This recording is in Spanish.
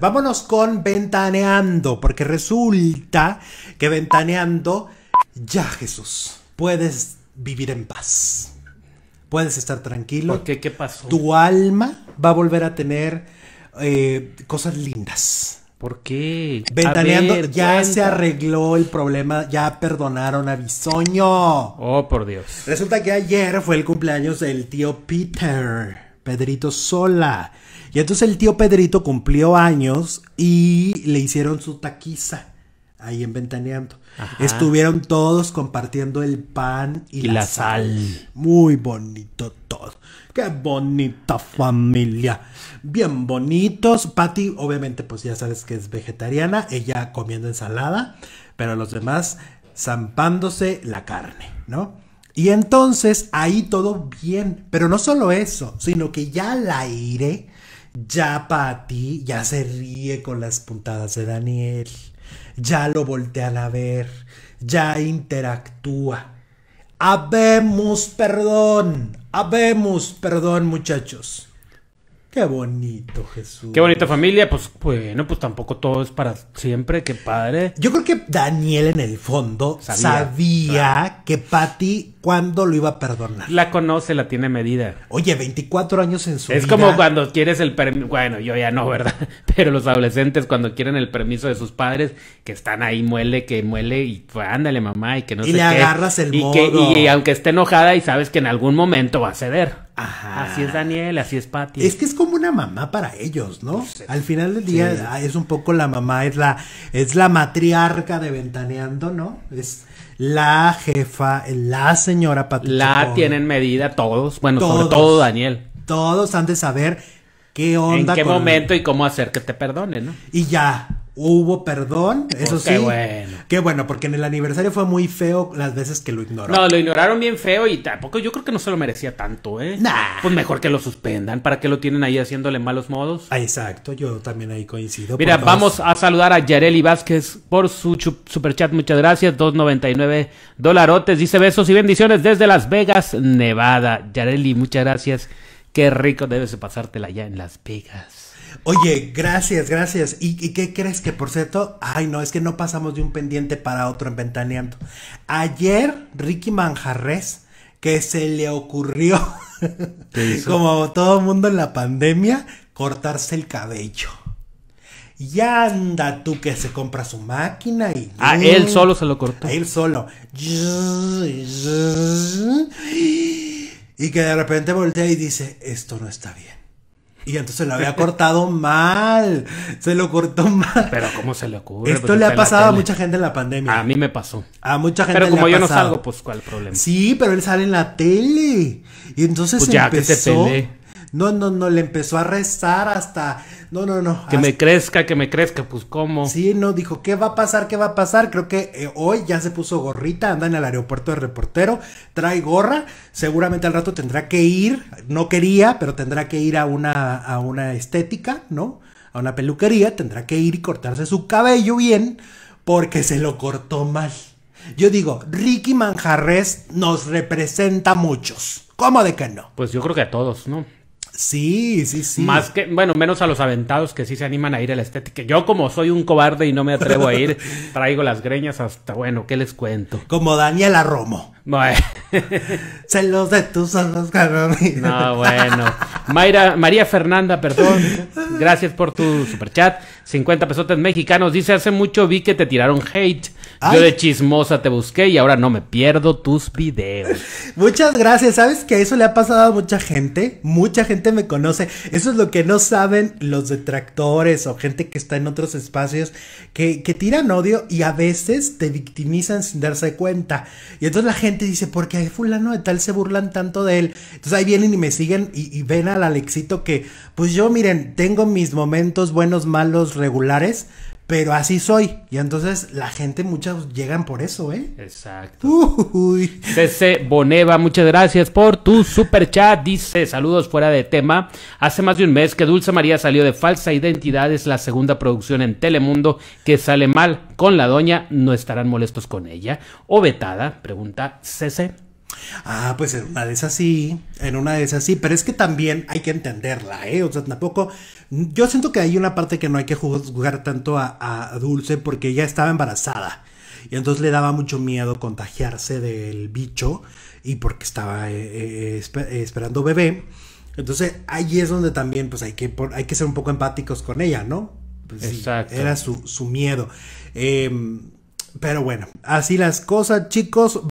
Vámonos con Ventaneando, porque resulta que Ventaneando, ya Jesús, puedes vivir en paz. Puedes estar tranquilo. ¿Por qué? ¿Qué pasó? Tu alma va a volver a tener eh, cosas lindas. ¿Por qué? Ventaneando, ya se arregló el problema, ya perdonaron a Bisoño. Oh, por Dios. Resulta que ayer fue el cumpleaños del tío Peter. Pedrito Sola. Y entonces el tío Pedrito cumplió años y le hicieron su taquiza ahí en Ventaneando. Estuvieron todos compartiendo el pan y, la, sal. Muy bonito todo. Qué bonita familia. Bien bonitos. Patty, obviamente, pues ya sabes que es vegetariana. Ella comiendo ensalada. Pero los demás zampándose la carne, ¿no? Y entonces ahí todo bien. Pero no solo eso, sino que ya al aire, ya Pati ya se ríe con las puntadas de Daniel. Ya lo voltean a ver. Ya interactúa. Habemos perdón. Habemos perdón, muchachos. Qué bonito, Jesús. Qué bonita familia. Pues bueno, pues tampoco todo es para siempre. Qué padre. Yo creo que Daniel en el fondo sabía, que Pati cuándo lo iba a perdonar. La conoce, la tiene medida. Oye, 24 años en su vida. Es como cuando quieres el permiso. Bueno, yo ya no, ¿verdad? Pero los adolescentes, cuando quieren el permiso de sus padres, que están ahí, muele, que muele, y pues, ándale, mamá, y que no sé qué. Y le agarras el y y, aunque esté enojada, y sabes que en algún momento va a ceder. Ajá. Así es Daniel, así es Patty. Es que es como una mamá para ellos, ¿no? Pues Al final del día ah, es un poco la mamá, es la, es la matriarca de Ventaneando, ¿no? Es, la jefa, la señora Patricia. La tienen medida todos, bueno, sobre todo Daniel. Todos han de saber qué onda. En qué momento y cómo hacer que te perdone, ¿no? Y ya, Hubo perdón, eso sí. Qué bueno. Qué bueno, porque en el aniversario fue muy feo las veces que lo ignoraron. No, lo ignoraron bien feo y tampoco yo creo que no se lo merecía tanto, ¿eh? Nah. Pues mejor que lo suspendan. ¿Para qué lo tienen ahí haciéndole malos modos? Ah, exacto, yo también ahí coincido. Mira, vamos a saludar a Yareli Vázquez por su superchat. Muchas gracias. 2.99 dolarotes. Dice besos y bendiciones desde Las Vegas, Nevada. Yareli, muchas gracias. Qué rico debes de pasártela allá en Las Vegas. Oye, gracias, gracias. ¿Y, qué crees que por cierto? Ay, no, es que no pasamos de un pendiente para otro en Ventaneando. Ayer, Ricky Manjarres, que se le ocurrió, como todo mundo en la pandemia, cortarse el cabello. Ya anda tú que se compra su máquina y... A ah, él solo se lo cortó. A él solo. Y que de repente voltea y dice, esto no está bien. Y entonces lo había cortado mal. Se lo cortó mal. Pero ¿cómo se le ocurre? Esto pues, le ha pasado a mucha gente en la pandemia. A mí me pasó. A mucha gente Pero como yo no salgo, pues ¿cuál problema? Sí, pero él sale en la tele. Y entonces pues ya empezó... No, no, no, le empezó a rezar hasta. No, no, no. Que me crezca, que me crezca, pues cómo. Sí, no, dijo, ¿qué va a pasar? ¿Qué va a pasar? Creo que eh, hoy ya se puso gorrita, anda en el aeropuerto de reportero, trae gorra. Seguramente al rato tendrá que ir, no quería, pero tendrá que ir a una, a una estética, ¿no? A una peluquería, tendrá que ir y cortarse su cabello bien, porque se lo cortó mal. Yo digo, Ricky Manjarres nos representa a muchos. ¿Cómo de que no? Pues yo creo que a todos, ¿no? Sí, sí, sí. Más que, bueno, menos a los aventados que sí se animan a ir a la estética. Yo como soy un cobarde y no me atrevo a ir, traigo las greñas hasta, bueno, ¿qué les cuento? Como Daniela Romo. Bueno. Celos de tus ojos, cabrón. No, bueno. Mayra, María Fernanda, perdón. Gracias por tu superchat. 50 pesotes mexicanos. Dice, hace mucho vi que te tiraron hate. Yo de chismosa te busqué y ahora no me pierdo tus videos. Muchas gracias. ¿Sabes que eso le ha pasado a mucha gente? Mucha gente me conoce. Eso es lo que no saben los detractores o gente que está en otros espacios que tiran odio y a veces te victimizan sin darse cuenta. Y entonces la gente dice, ¿por qué fulano de tal se burlan tanto de él. Entonces ahí vienen y me siguen y, ven al Alexito que, pues yo miren, tengo mis momentos buenos, malos, regulares, pero así soy. Y entonces la gente, muchas llegan por eso, ¿eh? Exacto. Uy. Boneva, muchas gracias por tu super chat. Dice, saludos fuera de tema. Hace más de un mes que Dulce María salió de Falsa Identidad. Es la segunda producción en Telemundo que sale mal. Con la doña no estarán molestos con ella. O vetada, pregunta CC. Ah, pues en una de esas sí, en una de esas sí, pero es que también hay que entenderla, ¿eh? O sea, tampoco, yo siento que hay una parte que no hay que jugar tanto a, Dulce porque ella estaba embarazada y entonces le daba mucho miedo contagiarse del bicho y porque estaba eh, eh, esperando bebé. Entonces ahí es donde también pues hay que, hay que ser un poco empáticos con ella, ¿no? Pues Exacto. era su, miedo. Em, pero bueno, así las cosas chicos.